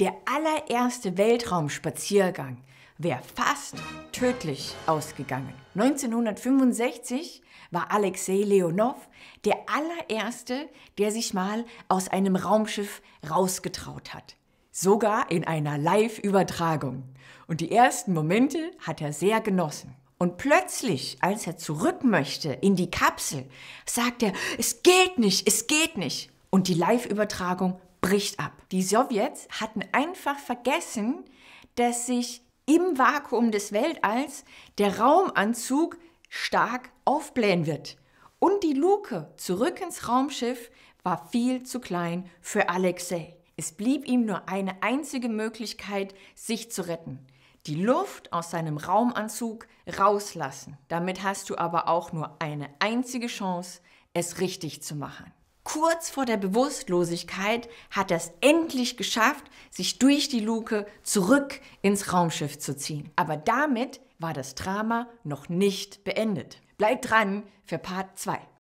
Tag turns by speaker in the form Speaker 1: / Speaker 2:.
Speaker 1: Der allererste Weltraumspaziergang wäre fast tödlich ausgegangen. 1965 war Alexei Leonov der allererste, der sich mal aus einem Raumschiff rausgetraut hat. Sogar in einer Live-Übertragung. Und die ersten Momente hat er sehr genossen. Und plötzlich, als er zurück möchte in die Kapsel, sagt er, es geht nicht, es geht nicht. Und die Live-Übertragung bricht ab. Die Sowjets hatten einfach vergessen, dass sich im Vakuum des Weltalls der Raumanzug stark aufblähen wird. Und die Luke zurück ins Raumschiff war viel zu klein für Alexei. Es blieb ihm nur eine einzige Möglichkeit, sich zu retten. Die Luft aus seinem Raumanzug rauslassen. Damit hast du aber auch nur eine einzige Chance, es richtig zu machen. Kurz vor der Bewusstlosigkeit hat er es endlich geschafft, sich durch die Luke zurück ins Raumschiff zu ziehen. Aber damit war das Drama noch nicht beendet. Bleibt dran für Part 2.